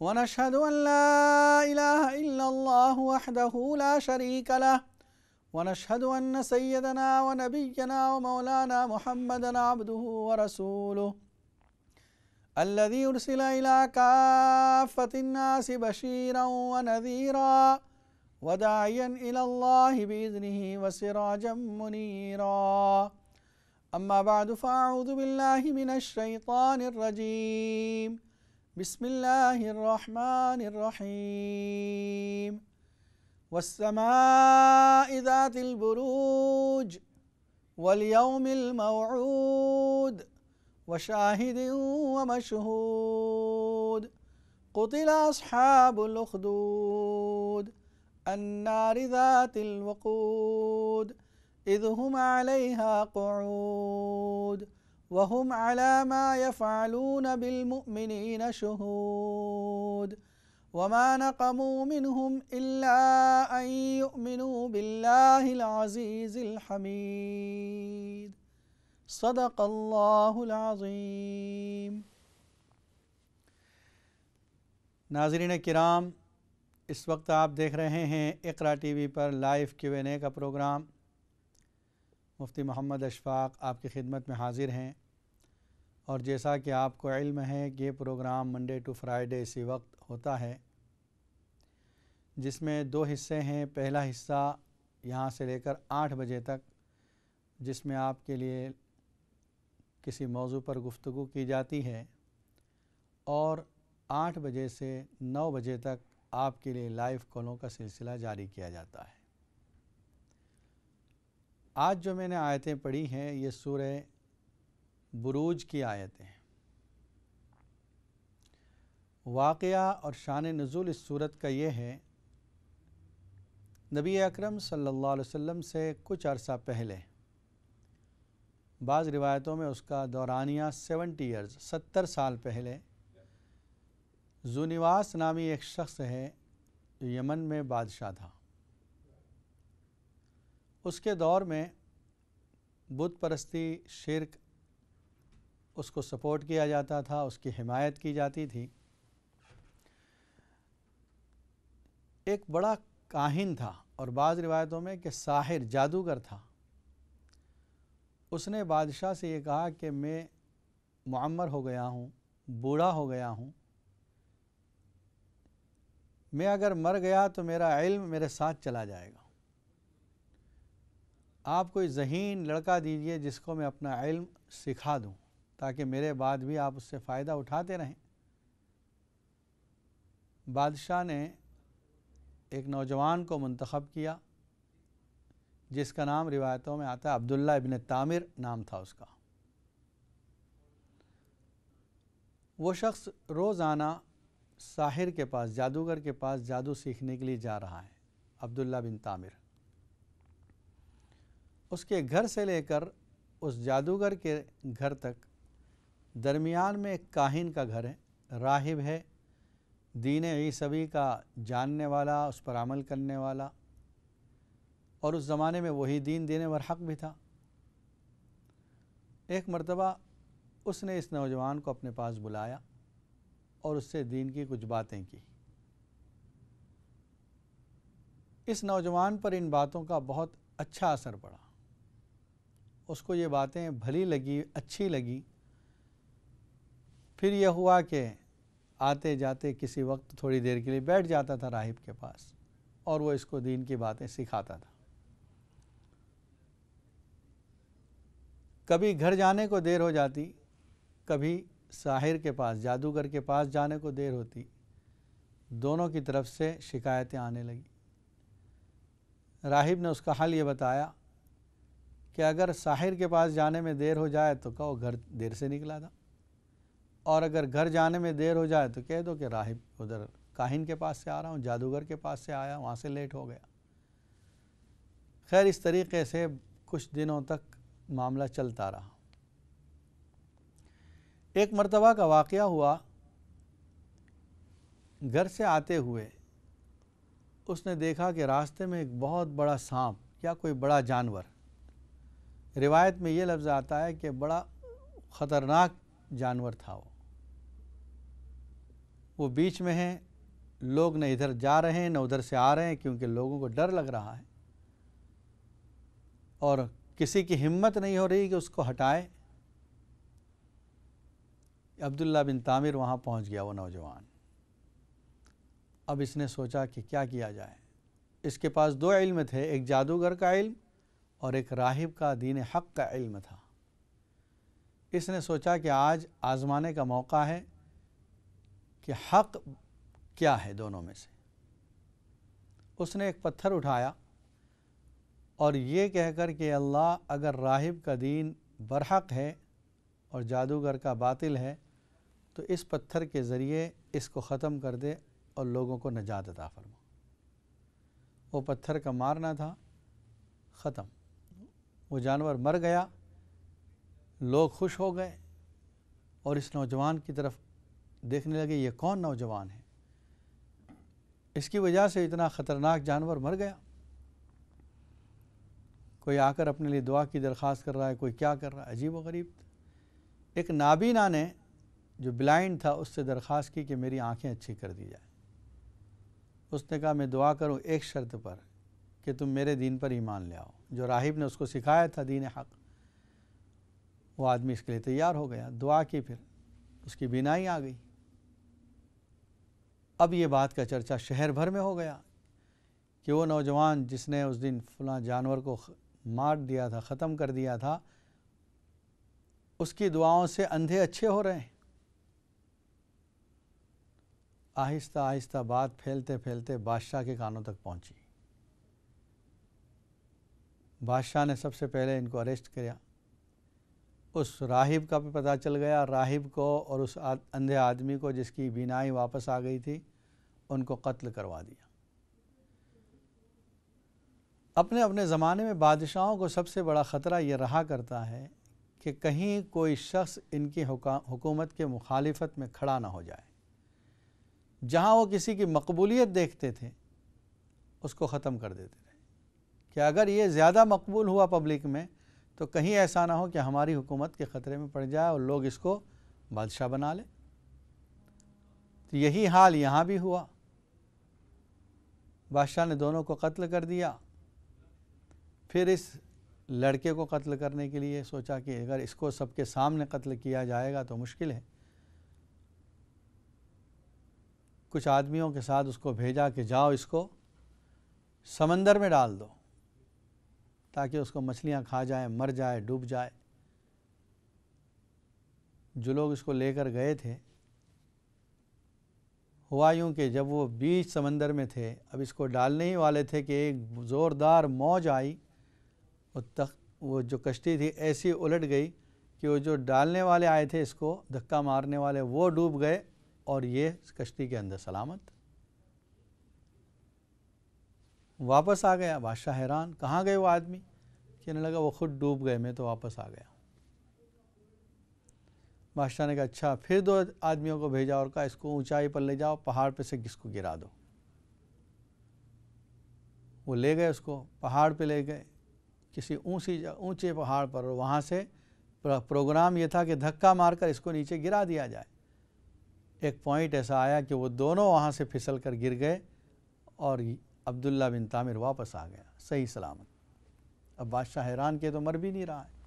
ونشهد أن لا إله إلا الله وحده لا شريك له ونشهد أن سيدنا ونبينا ومولانا محمدا عبده ورسوله الذي أرسل إلى كافة الناس بشيرا ونذيرا وداعيا إلى الله بإذنه وسراجا منيرا أما بعد فأعوذ بالله من الشيطان الرجيم بسم الله الرحمن الرحيم والسماء ذات البروج واليوم الموعود وشاهد ومشهود قتل أصحاب الأخدود النار ذات الوقود إذ هم عليها قعود वहम अलामा यफ़ालून बिलमुमिनीन शहूद वमा नक़मू मिनहुम इल्ला अन युमिनू बिल्लाहिल अज़ीज़िल हमीद सदक़ल्लाहुल अज़ीम नाजरीन किराम इस वक्त आप देख रहे हैं इकरा टीवी पर लाइव क्यू एन ए का प्रोग्राम मुफ्ती मोहम्मद अशफाक आपकी खिदमत में हाजिर हैं और जैसा कि आपको इल्म है कि ये प्रोग्राम मंडे टू फ्राइडे इसी वक्त होता है जिसमें दो हिस्से हैं पहला हिस्सा यहाँ से लेकर आठ बजे तक जिसमें आपके लिए किसी मौजू पर गुफ्तु की जाती है और आठ बजे से नौ बजे तक आपके लिए लाइव कॉलों का सिलसिला जारी किया जाता है आज जो मैंने आयतें पढ़ी हैं ये सूर्य बुरूज की आयतें वाक़ और शान नज़ुल इस सूरत का ये है नबी अकरम सल्लल्लाहु अलैहि वसल्लम से कुछ अरसा पहले बाज़ रिवायतों में उसका दौरानिया सेवेंटी ईयर्स सत्तर साल पहले जूनिवास नामी एक शख्स है जो यमन में बादशाह था उसके दौर में बुत परस्ती शिरक उसको सपोर्ट किया जाता था उसकी हिमायत की जाती थी एक बड़ा काहिन था और बाज़ रिवायतों में कि साहिर जादूगर था उसने बादशाह से ये कहा कि मैं मम्मर हो गया हूँ बूढ़ा हो गया हूँ मैं अगर मर गया तो मेरा इल्म मेरे साथ चला जाएगा आप कोई जहीन लड़का दीजिए जिसको मैं अपना इल्म सिखा दूँ ताकि मेरे बाद भी आप उससे फ़ायदा उठाते रहें बादशाह ने एक नौजवान को मंतखब किया जिसका नाम रिवायतों में आता है अब्दुल्ला इबन तामिर नाम था उसका वो शख्स रोज़ाना साहिर के पास जादूगर के पास जादू सीखने के लिए जा रहा है अब्दुल्ला बिन तामिर उसके घर से लेकर उस जादूगर के घर तक दरमियान में एक काहिन का घर है राहिब है दीन ईसवी का जानने वाला उस पर अमल करने वाला और उस ज़माने में वही दीन देने वर हक भी था एक मरतबा उसने इस नौजवान को अपने पास बुलाया और उससे दीन की कुछ बातें की इस नौजवान पर इन बातों का बहुत अच्छा असर पड़ा उसको ये बातें भली लगी अच्छी लगी फिर यह हुआ कि आते जाते किसी वक्त थोड़ी देर के लिए बैठ जाता था राहिब के पास और वो इसको दीन की बातें सिखाता था कभी घर जाने को देर हो जाती कभी साहिर के पास जादूगर के पास जाने को देर होती दोनों की तरफ से शिकायतें आने लगी राहिब ने उसका हल ये बताया कि अगर साहिर के पास जाने में देर हो जाए तो कहो घर देर से निकला था और अगर घर जाने में देर हो जाए तो कह दो कि राहिब उधर काहिन के पास से आ रहा हूँ जादूगर के पास से आया वहाँ से लेट हो गया खैर इस तरीके से कुछ दिनों तक मामला चलता रहा एक मरतबा का वाक़ हुआ घर से आते हुए उसने देखा कि रास्ते में एक बहुत बड़ा सांप या कोई बड़ा जानवर रिवायत में ये लफ्ज़ आता है कि बड़ा ख़तरनाक जानवर था वो वो बीच में हैं लोग न इधर जा रहे हैं न उधर से आ रहे हैं क्योंकि लोगों को डर लग रहा है और किसी की हिम्मत नहीं हो रही कि उसको हटाए अब्दुल्ला बिन तामिर वहाँ पहुँच गया वो नौजवान अब इसने सोचा कि क्या किया जाए इसके पास दो इल्म थे एक जादूगर का इल्म और एक राहिब का दीन हक का इल्म था इसने सोचा कि आज आज़माने का मौका है कि हक क्या है दोनों में से उसने एक पत्थर उठाया और ये कहकर कि अल्लाह अगर राहिब का दीन बरहक है और जादूगर का बातिल है तो इस पत्थर के ज़रिए इसको ख़त्म कर दे और लोगों को नजात अदा फरमा वो पत्थर का मारना था ख़त्म वो जानवर मर गया लोग खुश हो गए और इस नौजवान की तरफ देखने लगे ये कौन नौजवान है इसकी वजह से इतना ख़तरनाक जानवर मर गया कोई आकर अपने लिए दुआ की दरख्वास्त कर रहा है कोई क्या कर रहा है अजीब व गरीब एक नाबीना ने जो ब्लाइंड था उससे दरख्वास्त की कि मेरी आंखें अच्छी कर दी जाए उसने कहा मैं दुआ करूं एक शर्त पर कि तुम मेरे दीन पर ईमान ले आओ जो राहिब ने उसको सिखाया था दीन हक़ वो आदमी इसके लिए तैयार हो गया दुआ की फिर उसकी बिनाई आ गई अब ये बात का चर्चा शहर भर में हो गया कि वो नौजवान जिसने उस दिन फला जानवर को मार दिया था ख़त्म कर दिया था उसकी दुआओं से अंधे अच्छे हो रहे हैं आहिस्ता आहिस्ता बात फैलते फैलते बादशाह के कानों तक पहुंची बादशाह ने सबसे पहले इनको अरेस्ट किया उस राहिब का भी पता चल गया राहिब को और उस अंधे आदमी को जिसकी बिनाई वापस आ गई थी उनको कत्ल करवा दिया अपने अपने ज़माने में बादशाहों को सबसे बड़ा ख़तरा ये रहा करता है कि कहीं कोई शख्स इनकी हुकूमत के मुखालफत में खड़ा ना हो जाए जहाँ वो किसी की मकबूलियत देखते थे उसको ख़त्म कर देते थे कि अगर ये ज़्यादा मकबूल हुआ पब्लिक में तो कहीं ऐसा ना हो कि हमारी हुकूमत के ख़तरे में पड़ जाए और लोग इसको बादशाह बना लें तो यही हाल यहाँ भी हुआ बादशाह ने दोनों को कत्ल कर दिया फिर इस लड़के को कत्ल करने के लिए सोचा कि अगर इसको सबके सामने कत्ल किया जाएगा तो मुश्किल है कुछ आदमियों के साथ उसको भेजा कि जाओ इसको समंदर में डाल दो ताकि उसको मछलियाँ खा जाए मर जाए डूब जाए जो लोग इसको लेकर गए थे हुआ यूँ कि जब वो बीच समंदर में थे अब इसको डालने ही वाले थे कि एक ज़ोरदार मौज आई और तख वो जो कश्ती थी ऐसी उलट गई कि वो जो डालने वाले आए थे इसको धक्का मारने वाले वो डूब गए और ये कश्ती के अंदर सलामत वापस आ गया बादशाह हैरान कहाँ गए वो आदमी कहने लगा वो खुद डूब गए मैं तो वापस आ गया बादशाह ने कहा अच्छा फिर दो आदमियों को भेजा और कहा इसको ऊंचाई पर ले जाओ पहाड़ पर से किसको गिरा दो वो ले गए उसको पहाड़ पे ले गए किसी ऊंची ऊंचे पहाड़ पर और वहाँ से प्रोग्राम ये था कि धक्का मारकर इसको नीचे गिरा दिया जाए एक पॉइंट ऐसा आया कि वो दोनों वहाँ से फिसल कर गिर गए और अब्दुल्ला बिन तामिर वापस आ गया सही सलामत अब बादशाह हैरान किए तो मर भी नहीं रहा है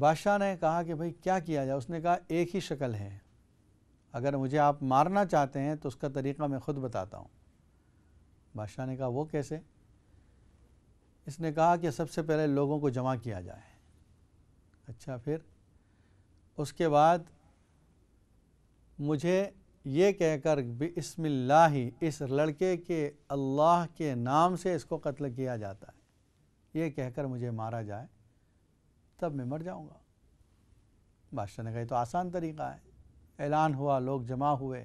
बादशाह ने कहा कि भाई क्या किया जाए उसने कहा एक ही शक्ल है अगर मुझे आप मारना चाहते हैं तो उसका तरीका मैं खुद बताता हूँ बादशाह ने कहा वो कैसे इसने कहा कि सबसे पहले लोगों को जमा किया जाए अच्छा फिर उसके बाद मुझे ये कहकर बिस्मिल्लाह इस लड़के के अल्लाह के नाम से इसको कत्ल किया जाता है ये कहकर मुझे मारा जाए तब मैं मर जाऊँगा बादशाह ने कहा तो आसान तरीका है ऐलान हुआ लोग जमा हुए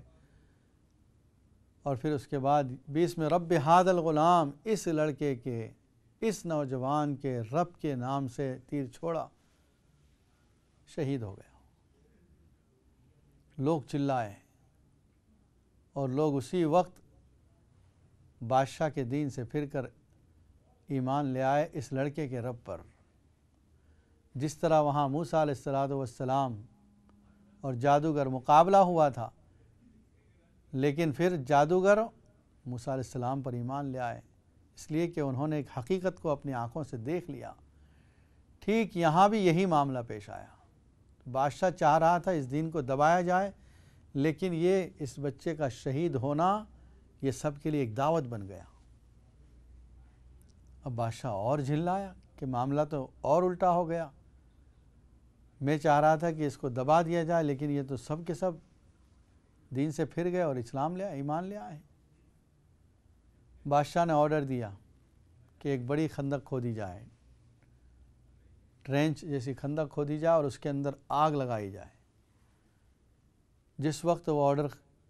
और फिर उसके बाद बीस में रब हादल ग़ुलाम इस लड़के के इस नौजवान के रब के नाम से तीर छोड़ा शहीद हो गया लोग चिल्लाए और लोग उसी वक्त बादशाह के दीन से फिर कर ईमान ले आए इस लड़के के रब पर जिस तरह वहाँ मूसा सलाम और जादूगर मुकाबला हुआ था लेकिन फिर जादूगर मूसा सलाम पर ईमान ले आए इसलिए कि उन्होंने एक हकीकत को अपनी आँखों से देख लिया ठीक यहाँ भी यही मामला पेश आया बादशाह चाह रहा था इस दिन को दबाया जाए लेकिन ये इस बच्चे का शहीद होना ये सब के लिए एक दावत बन गया अब बादशाह और झिल्लाया कि मामला तो और उल्टा हो गया मैं चाह रहा था कि इसको दबा दिया जाए लेकिन ये तो सब के सब दीन से फिर गए और इस्लाम ले आए ईमान ले आए बादशाह ने ऑर्डर दिया कि एक बड़ी खंदक खोदी जाए ट्रेंच जैसी खंदक खोदी जाए और उसके अंदर आग लगाई जाए जिस वक्त वो ऑर्डर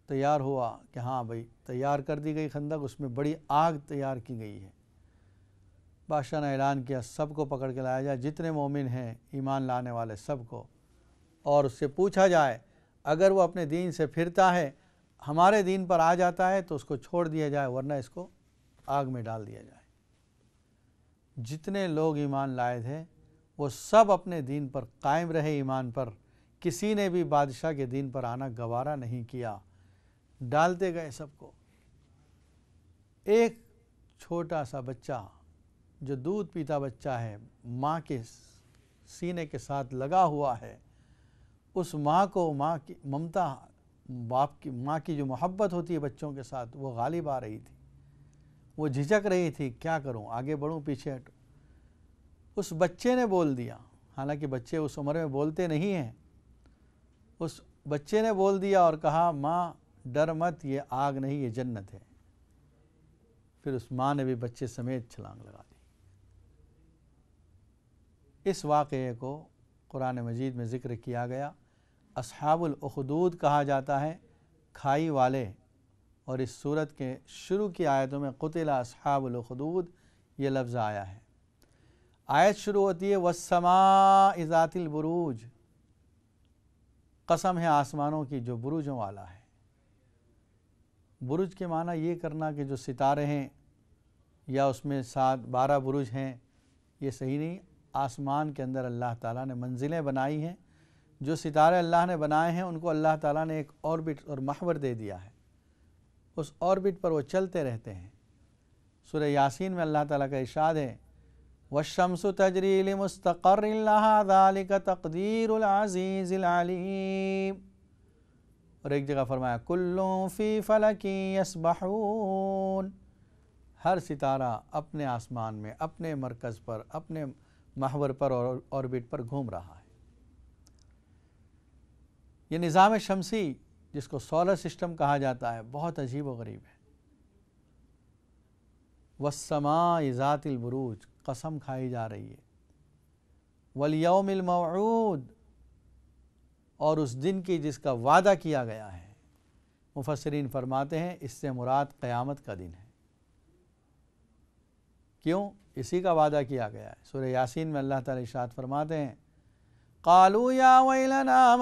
तैयार हुआ कि हाँ भाई तैयार कर दी गई खंदक उसमें बड़ी आग तैयार की गई है बादशाह ने ऐलान किया सबको पकड़ के लाया जाए जितने मोमिन हैं ईमान लाने वाले सबको और उससे पूछा जाए अगर वो अपने दीन से फिरता है हमारे दीन पर आ जाता है तो उसको छोड़ दिया जाए वरना इसको आग में डाल दिया जाए जितने लोग ईमान लाए थे वो सब अपने दीन पर कायम रहे ईमान पर किसी ने भी बादशाह के दीन पर आना गवारा नहीं किया डालते गए सबको एक छोटा सा बच्चा जो दूध पीता बच्चा है माँ के सीने के साथ लगा हुआ है उस माँ को माँ की ममता बाप की माँ की जो मोहब्बत होती है बच्चों के साथ वो गालिब आ रही थी वो झिझक रही थी क्या करूँ आगे बढ़ूँ पीछे हटूँ उस बच्चे ने बोल दिया हालांकि बच्चे उस उम्र में बोलते नहीं हैं उस बच्चे ने बोल दिया और कहा माँ डर मत ये आग नहीं ये जन्नत है फिर उस माँ ने भी बच्चे समेत छलांग लगा इस वाक़े को कुरान मजीद में ज़िक्र किया गया असहाबुलखदूद कहा जाता है खाई वाले और इस सूरत के शुरू की आयतों में कुतिला असहाबुलखदूद ये लफ्ज़ आया है आयत शुरू होती है वसमा इज़ातिलबरूज कसम है आसमानों की जो बुरुजों वाला है बुरुज के माना ये करना कि जो सितारे हैं या उसमें सात बारह बुरुज हैं ये सही नहीं आसमान के अंदर अल्लाह ताला ने मंजिलें बनाई हैं जो सितारे अल्लाह ने बनाए हैं उनको अल्लाह ताला ने एक ऑर्बिट और महवर दे दिया है उस ऑर्बिट पर वो चलते रहते हैं सुर यासिन में अल्लाह ताला का इशाद है शमस तजरील मुस्तकर तकदीर अज़ीज़ीम और एक जगह फरमाया कुल्लू फ़ी की हर सितारा अपने आसमान में अपने मरकज़ पर अपने महवर पर और ऑर्बिट पर घूम रहा है ये निज़ाम शमसी जिसको सोलर सिस्टम कहा जाता है बहुत अजीब व गरीब है वसमा ज़ातिल बुरूज कसम खाई जा रही है वलयमिलमूद और उस दिन की जिसका वादा किया गया है मुफसरीन फरमाते हैं इससे मुराद क़यामत का दिन है क्यों इसी का वादा किया गया है सूर्य यासीन में अल्लाह ताला इरशाद फरमाते हैं कालू या वैलना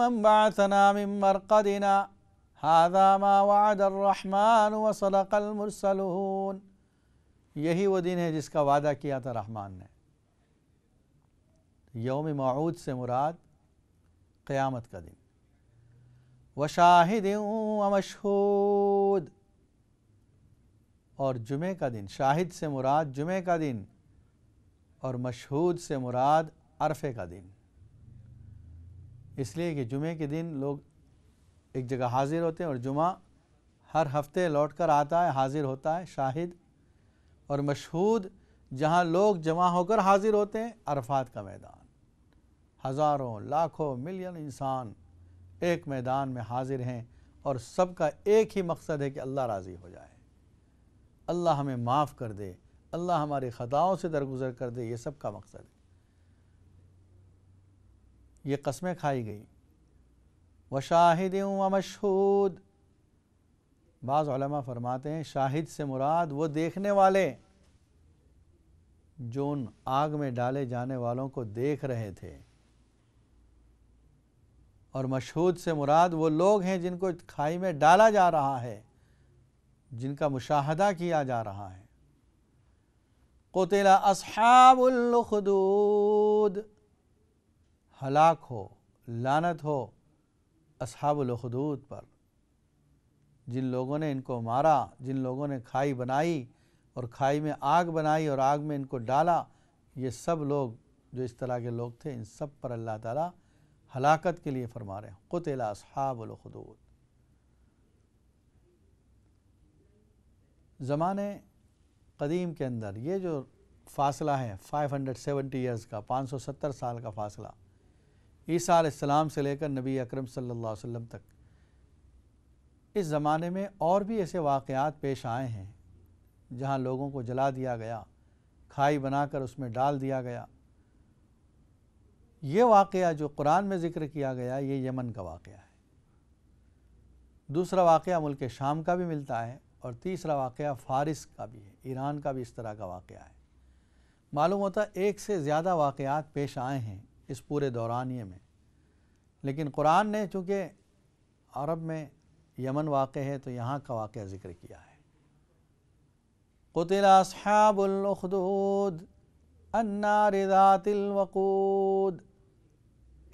मम यही वो दिन है जिसका वादा किया था रहमान ने योम मऊद से मुराद क़्यामत का दिन व शाहिद मशहूद और जुमे का दिन शाहिद से मुराद जुमे का दिन और मशहूद से मुराद अरफे का दिन इसलिए कि जुमे के दिन लोग एक जगह हाजिर होते हैं और जुमा हर हफ्ते लौट कर आता है हाजिर होता है शाहिद और मशहूद जहाँ लोग जमा होकर हाजिर होते हैं अरफात का मैदान हज़ारों लाखों मिलियन इंसान एक मैदान में हाजिर हैं और सबका एक ही मकसद है कि अल्लाह राज़ी हो जाए अल्लाह हमें माफ़ कर दे अल्लाह हमारी ख़ताओं से दरगुजर कर दे ये सब का मकसद है ये कस्में खाई गई व शाहिद व मशहूद बाज़ा फरमाते हैं शाहिद से मुराद वो देखने वाले जो उन आग में डाले जाने वालों को देख रहे थे और मशहूद से मुराद वो लोग हैं जिनको खाई में डाला जा रहा है जिनका मुशाहदा किया जा रहा है कोतला असहाबुलखदूद हलाक हो लानत हो असहाबुलखदूद पर जिन लोगों ने इनको मारा जिन लोगों ने खाई बनाई और खाई में आग बनाई और आग में इनको डाला ये सब लोग जो इस तरह के लोग थे इन सब पर अल्लाह ताला हलाकत के लिए फरमा रहे हैं कुतला असहाबुलखदूद ज़माने कदीम के अंदर ये जो फासला है 570 हंड्रेड का 570 साल का फासला ईसा इस्लाम से लेकर नबी अकरम सल्लल्लाहु अलैहि वसल्लम तक इस ज़माने में और भी ऐसे वाक़ात पेश आए हैं जहाँ लोगों को जला दिया गया खाई बनाकर उसमें डाल दिया गया ये वाक़ जो कुरान में ज़िक्र किया गया ये यमन का वाक़ है दूसरा वाक़ मुल्क शाम का भी मिलता है और तीसरा वाक़ फ़ारिस का भी है ईरान का भी इस तरह का वाक़ है मालूम होता एक से ज़्यादा वाक़ात पेश आए हैं इस पूरे दौरानिए में लेकिन कुरान ने चूँकि अरब में यमन वाक़ है तो यहाँ का वाक़ ज़िक्र किया है अन्ना अन्नारिदातिलवकूद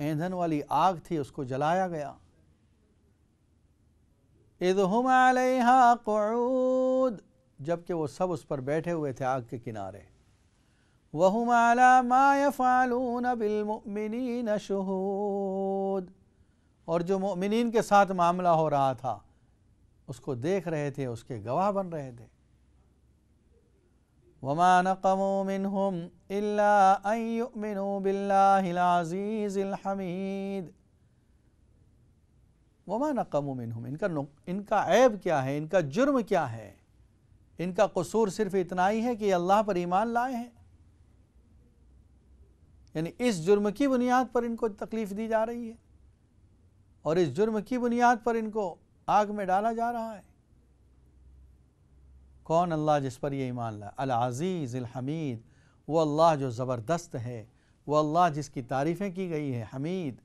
ईंधन वाली आग थी उसको जलाया गया इदहुम अलहा कूद जबकि वो सब उस पर बैठे हुए थे आग के किनारे वहुम अला मा फ़ालून बिलमिन शहूद और जो ममिन के साथ मामला हो रहा था उसको देख रहे थे उसके गवाह बन रहे थे वमा नकमो मिनहुम इल्ला अन बिल्लाहिल अज़ीज़िल हमीद वमा नकम मिनहम इनका इनका ऐब क्या है इनका जुर्म क्या है इनका कसूर सिर्फ इतना ही है कि अल्लाह पर ईमान लाए हैं यानी इस जुर्म की बुनियाद पर इनको तकलीफ़ दी जा रही है और इस जुर्म की बुनियाद पर इनको आग में डाला जा रहा है कौन अल्लाह जिस पर ये ईमान लाए अलाज़ीज़ हमीद वो अल्लाह जो ज़बरदस्त है वो अल्लाह जिसकी तारीफ़ें की गई है हमीद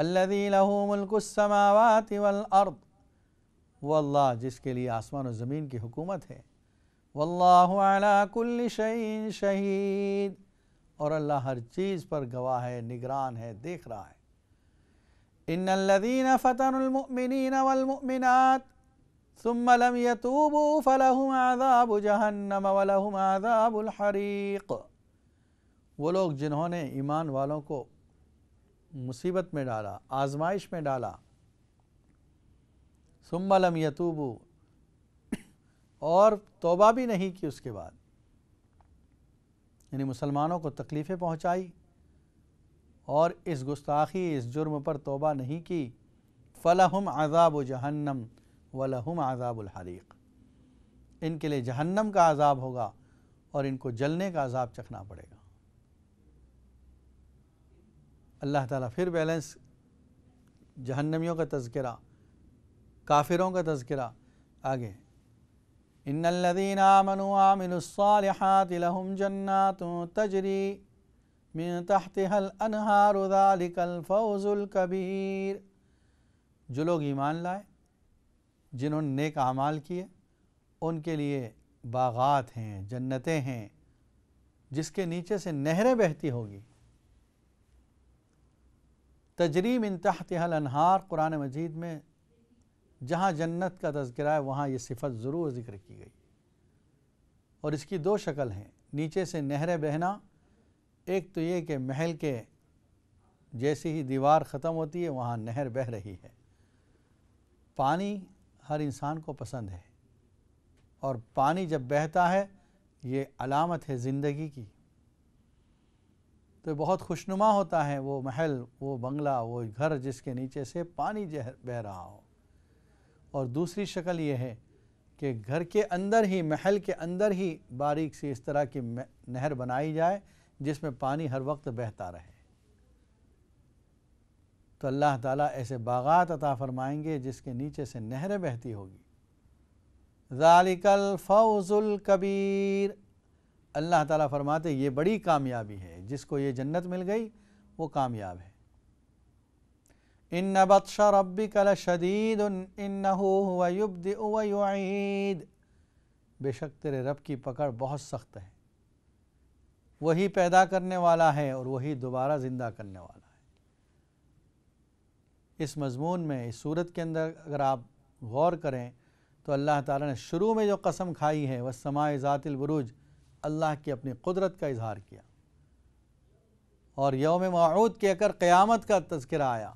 अल्लदी लहू मुल्कमावत वलअर्द वल्लाह जिसके लिए आसमान और ज़मीन की हुकूमत है वल्लाकुल्ल शहीन शहीद और अल्लाह हर चीज़ पर गवाह है निगरान है देख रहा है इन लदीन फ़तनमिन वलमिनत सुमलम यतूबू फ़लहुम आदाब जहन्नम वलहुम आदाबुलहरीक वो लोग जिन्होंने ईमान वालों को मुसीबत में डाला आजमाइश में डाला सुम्बलम यतूबू और तोबा भी नहीं की उसके बाद यानी मुसलमानों को तकलीफ़ें पहुंचाई और इस गुस्ताखी इस जुर्म पर तोबा नहीं की फ़लहम आज़ाब जहन्नम वलहम हरीक़ इनके लिए जहन्नम का आज़ाब होगा और इनको जलने का आज़ाब चखना पड़ेगा अल्लाह ताला फिर बैलेंस जहन्नमियों का तस्करा काफिरों का तस्करा आगे इन्नल्लज़ीन आमनु आमिनुस्सालिहात लहुम जन्नातु तजरी मिन तहतिहल अनहारु फौज़ुल कबीर जो लोग ईमान लाए जिन्होंने नेक आमाल किए उनके लिए बागात हैं जन्नतें हैं जिसके नीचे से नहरें बहती होगी तजरीम इंतहतल अनहार कुरान मजीद में जहाँ जन्नत का तस्करा है वहाँ ये सिफत ज़रूर ज़िक्र की गई और इसकी दो शक्ल हैं नीचे से नहरें बहना एक तो ये कि महल के जैसी ही दीवार ख़त्म होती है वहाँ नहर बह रही है पानी हर इंसान को पसंद है और पानी जब बहता है ये अलामत है ज़िंदगी की तो बहुत खुशनुमा होता है वो महल वो बंगला वो घर जिसके नीचे से पानी जह बह रहा हो और दूसरी शक्ल ये है कि घर के अंदर ही महल के अंदर ही बारीक सी इस तरह की नहर बनाई जाए जिसमें पानी हर वक्त बहता रहे तो अल्लाह ताला ऐसे बागात अता फरमाएंगे जिसके नीचे से नहरें बहती होगी ज़ालिकल फ़ौज़ुल कबीर अल्लाह ताला फरमाते ये बड़ी कामयाबी है जिसको ये जन्नत मिल गई वो कामयाब है इन नबदशा रबी कल शदीद इन्नबद बेशक तेरे रब की पकड़ बहुत सख्त है वही पैदा करने वाला है और वही दोबारा ज़िंदा करने वाला है इस मजमून में इस सूरत के अंदर अगर आप गौर करें तो अल्लाह ताला ने शुरू में जो कसम खाई है वह समाए ज़ातिल बुरुज अल्लाह की अपनी कुदरत का इजहार किया और योम मऊद के क़्यामत का तस्करा आया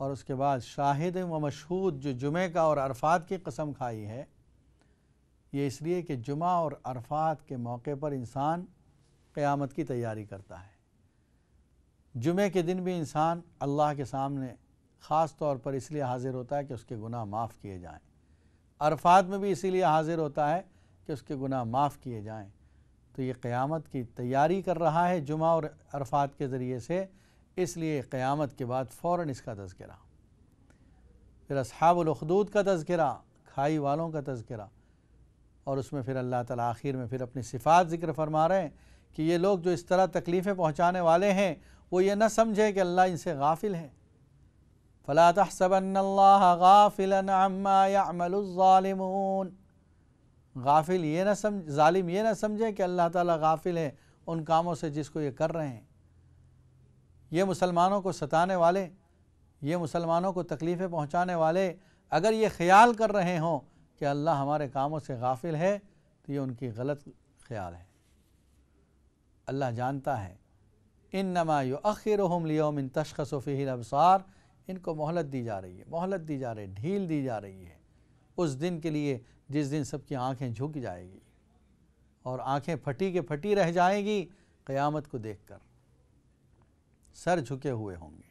और उसके बाद शाहिद व मशहूद जो जुमे का और अरफात की कसम खाई है ये इसलिए कि जुमा और अरफात के मौके पर इंसान क़्यामत की तैयारी करता है जुमे के दिन भी इंसान अल्लाह के सामने ख़ास तौर पर इसलिए हाज़िर होता है कि उसके गुनाह माफ़ किए जाएं अरफात में भी इसीलिए हाज़िर होता है कि उसके गुनाह माफ़ किए जाएं तो ये क़यामत की तैयारी कर रहा है जुमा और अरफात के ज़रिए से इसलिए क़यामत के बाद फ़ौर इसका तस्करा फिर असहाबलखदूद का तस्करा खाई वालों का तस्करा और उसमें फिर अल्लाह ताला आखिर में फिर अपनी सिफात ज़िक्र फरमा रहे हैं कि ये लोग जो इस तरह तकलीफ़ें पहुँचाने वाले हैं वो ये ना समझे कि अल्लाह इनसे गाफिल है फ़ला तहसबन गाफिलन गाफिल ये ना समझ ालिम ये ना समझें कि अल्लाह ताला गाफिल है उन कामों से जिसको ये कर रहे हैं ये मुसलमानों को सताने वाले ये मुसलमानों को तकलीफ़ें पहुँचाने वाले अगर ये ख्याल कर रहे हों कि अल्लाह हमारे कामों से गाफिल है तो ये उनकी गलत ख्याल है अल्लाह जानता है इन नमा यो आखिर लियोम तशखसफ़ी अबसार इनको मोहलत दी जा रही है मोहलत दी जा रही है ढील दी जा रही है उस दिन के लिए जिस दिन सबकी आंखें झुक जाएगी और आंखें फटी के फटी रह जाएगी क़यामत को देखकर सर झुके हुए होंगे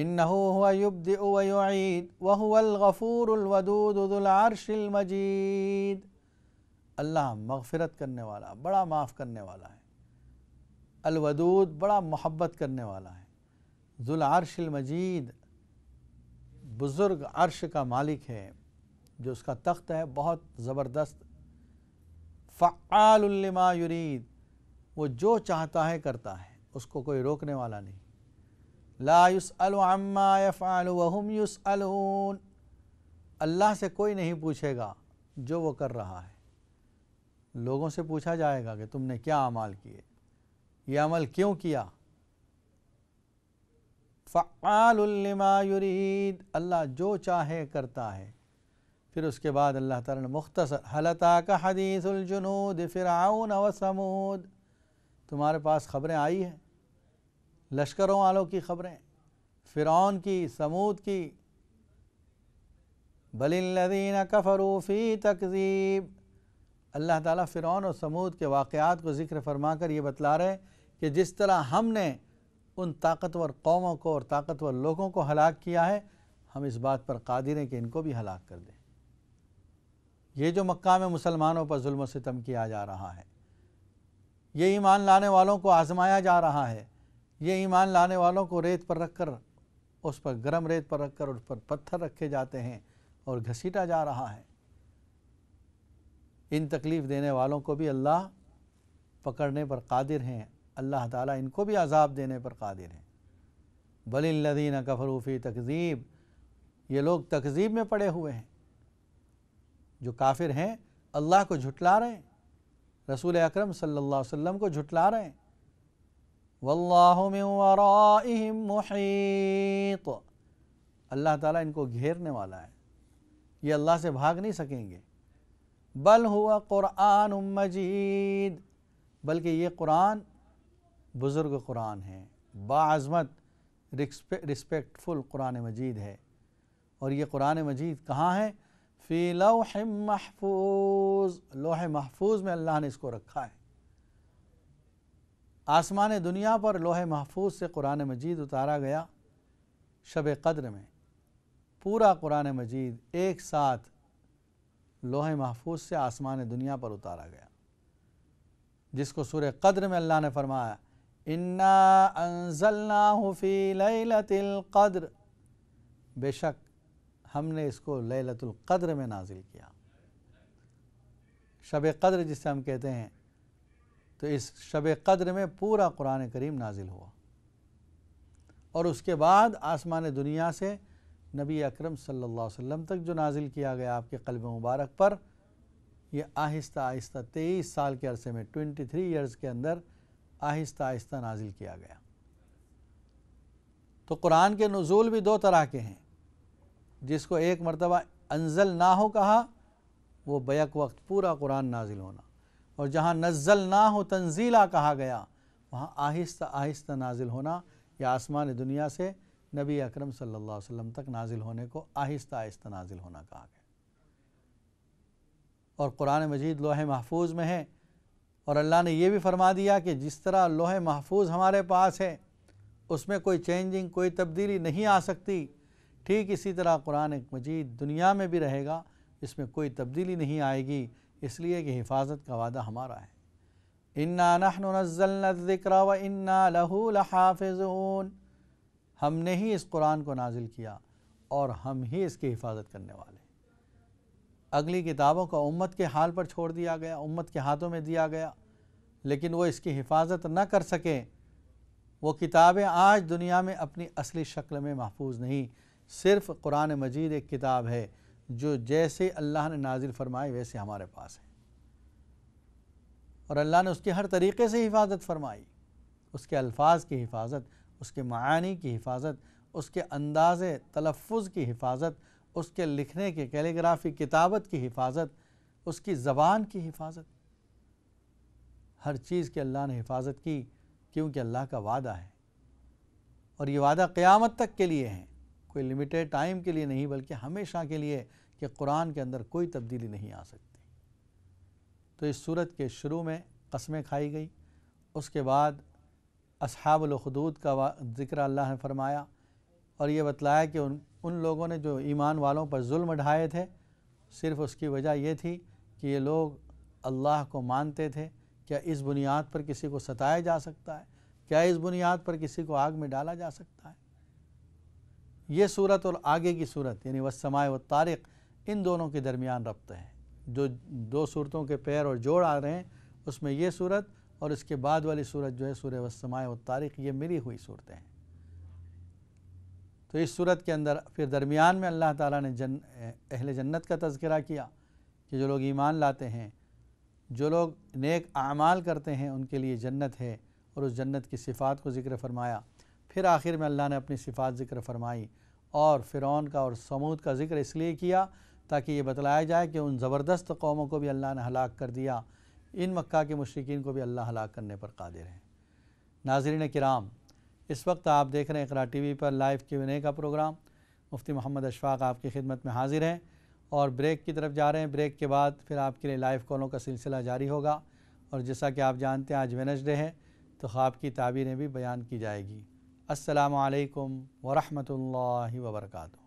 इन अल्लाह मगफ़रत करने वाला बड़ा माफ़ करने वाला है अलवदूद बड़ा मोहब्बत करने वाला है मजीद बुज़ुर्ग अर्श का मालिक है जो उसका तख्त है बहुत ज़बरदस्त फ़ालमा युरीद वो जो चाहता है करता है उसको कोई रोकने वाला नहीं लायुस अल्मा फ़ाल वहम युस अलून अल्लाह से कोई नहीं पूछेगा जो वो कर रहा है लोगों से पूछा जाएगा कि तुमने क्या अमाल किए ये अमल क्यों किया फ़ालमा अल्लाह जो चाहे करता है फिर उसके बाद अल्लाह ताला ने मुख्तसर हलता का हदीसुलजनूद फिर व समूद तुम्हारे पास ख़बरें आई हैं लश्करों वालों की ख़बरें फ़िरौन की समूद की बलिलदीन कफरूफ़ी तकजीब अल्लाह ताला फ़िरौन और समूद के वाक़ात को ज़िक्र फरमा कर ये बतला रहे हैं कि जिस तरह हमने उन ताकतवर कौमों को और ताकतवर लोगों को हलाक किया है हम इस बात पर कादिर हैं कि इनको भी हलाक कर दें ये जो मक्का में मुसलमानों पर जुल्म सितम किया जा रहा है ये ईमान लाने वालों को आजमाया जा रहा है ये ईमान लाने वालों को रेत पर रख कर उस पर गर्म रेत पर रख कर उस पर पत्थर रखे जाते हैं और घसीटा जा रहा है इन तकलीफ़ देने वालों को भी अल्लाह पकड़ने पर कादिर हैं अल्लाह ताला इनको भी अजाब देने पर कादिर हैं बलिल्लदीन कफरूफ़ी तकजीब ये लोग तकजीब में पड़े हुए हैं जो काफिर हैं अल्लाह को झुटला रहे हैं रसूल अक्रम सल्लल्लाहु अलैहि वसल्लम को झुटला रहे हैं वल्लाहम मुहीत अल्लाह ताला इनको घेरने वाला है ये अल्लाह से भाग नहीं सकेंगे बल हुआ क़ुरान मजीद बल्कि ये कुरान बुज़ुर्ग कुरान है बाज़मत रिस्पेक्टफुल कुरान मजीद है और ये कुरान मजीद कहाँ है फ़ी लोह महफूज लोह महफूज में अल्लाह ने इसको रखा है आसमान दुनिया पर लोह महफूज से कुरान मजीद उतारा गया शब कद्र में पूरा कुरान मजीद एक साथ लोह महफूज से आसमान दुनिया पर उतारा गया जिसको सूर्य कद्र में अल्लाह ने फरमाया इन्ना अनजलना हफ़ी लतिलक़द्र बेशक हमने इसको लतिलक़द्र में नाजिल किया शब कद्र जिसे हम कहते हैं तो इस शब कद्र में पूरा कुरान करीम नाजिल हुआ और उसके बाद आसमान दुनिया से नबी अकरम सल्लल्लाहु अलैहि वसल्लम तक जो नाजिल किया गया आपके कल्ब मुबारक पर यह आहिस्ता आहिस्ता तेईस साल के अरसे में ट्वेंटी थ्री ईयर्स के अंदर आहिस्ता आहिस्ता नाजिल किया गया तो कुरान के नज़ुल भी दो तरह के हैं जिसको एक मरतबा अनजल ना हो कहा वो बैक वक्त पूरा कुरान नाजिल होना और जहाँ नज़ल ना हो तंजीला कहा गया वहाँ आहिस्ता आहिस्ता नाजिल होना या आसमान दुनिया से नबी अकरम सल्लल्लाहु अलैहि वसल्लम तक नाजिल होने को आहिस्ता आहिस्ता नाजिल होना कहा गया और कुरान मजीद लोहे महफूज में है और अल्लाह ने यह भी फरमा दिया कि जिस तरह लोहे महफूज हमारे पास है उसमें कोई चेंजिंग कोई तब्दीली नहीं आ सकती ठीक इसी तरह कुरान मजीद दुनिया में भी रहेगा इसमें कोई तब्दीली नहीं आएगी इसलिए कि हिफाजत का वादा हमारा है इन्ना जिक्रा व इन्ना लहू लहाफ़ून हमने ही इस कुरान को नाजिल किया और हम ही इसकी हिफाजत करने वाले अगली किताबों को उम्मत के हाल पर छोड़ दिया गया उम्मत के हाथों में दिया गया लेकिन वो इसकी हिफाजत न कर सकें वो किताबें आज दुनिया में अपनी असली शक्ल में महफूज नहीं सिर्फ कुरान मजीद एक किताब है जो जैसे अल्लाह ने नाजिल फरमाई वैसे हमारे पास है और अल्लाह ने उसकी हर तरीके से हिफाजत फरमाई उसके अल्फाज की हिफाजत उसके मानी की हिफाजत उसके अंदाज़ तलफ़ की हिफाजत उसके लिखने की कैलीग्राफी किताबत की हिफाजत उसकी ज़बान की हिफाजत हर चीज़ की अल्लाह ने हिफाजत की क्योंकि अल्लाह का वादा है और ये वादा क़्यामत तक के लिए है कोई लिमिटेड टाइम के लिए नहीं बल्कि हमेशा के लिए कि कुरान के अंदर कोई तब्दीली नहीं आ सकती तो इस सूरत के शुरू में कस्में खाई गई उसके बाद असहाबलखदूद का जिक्र अल्लाह ने फरमाया और ये बतलाया कि उन उन लोगों ने जो ईमान वालों पर जुल्म ढाए थे सिर्फ उसकी वजह यह थी कि ये लोग अल्लाह को मानते थे क्या इस बुनियाद पर किसी को सताया जा सकता है क्या इस बुनियाद पर किसी को आग में डाला जा सकता है ये सूरत और आगे की सूरत यानी वसमाय व तारक इन दोनों के दरमियान रब्त है जो दो सूरतों के पैर और जोड़ आ रहे हैं उसमें यह सूरत और इसके बाद वाली सूरत जो है सूर्य वसमाय व तारक ये मिली हुई सूरतें हैं तो इस सूरत के अंदर फिर दरमियान में अल्लाह ताला ने जन अहल जन्नत का तस्करा किया कि जो लोग ईमान लाते हैं जो लोग नेक आमाल करते हैं उनके लिए जन्नत है और उस जन्नत की सिफ़ात को ज़िक्र फरमाया फिर आखिर में अल्लाह ने अपनी सिफ़ात ज़िक्र फरमाई और फ़िरौन का और समूद का ज़िक्र इसलिए किया ताकि ये बतलाया जाए कि उन ज़बरदस्त कौमों को भी अल्लाह ने हलाक कर दिया इन मक्का के मशरकिन को भी अल्लाह हलाक करने पर कादिर है नाजरन कराम इस वक्त आप देख रहे हैं इकरा टी वी पर लाइव क्यू का प्रोग्राम मुफ्ती मोहम्मद अशफाक आपकी खिदमत में हाजिर हैं और ब्रेक की तरफ जा रहे हैं ब्रेक के बाद फिर आपके लिए लाइव कॉलों का सिलसिला जारी होगा और जैसा कि आप जानते हैं आज वेनसडे है तो ख्वाब की ताबीरें भी बयान की जाएगी असलकम वरहमल वर्का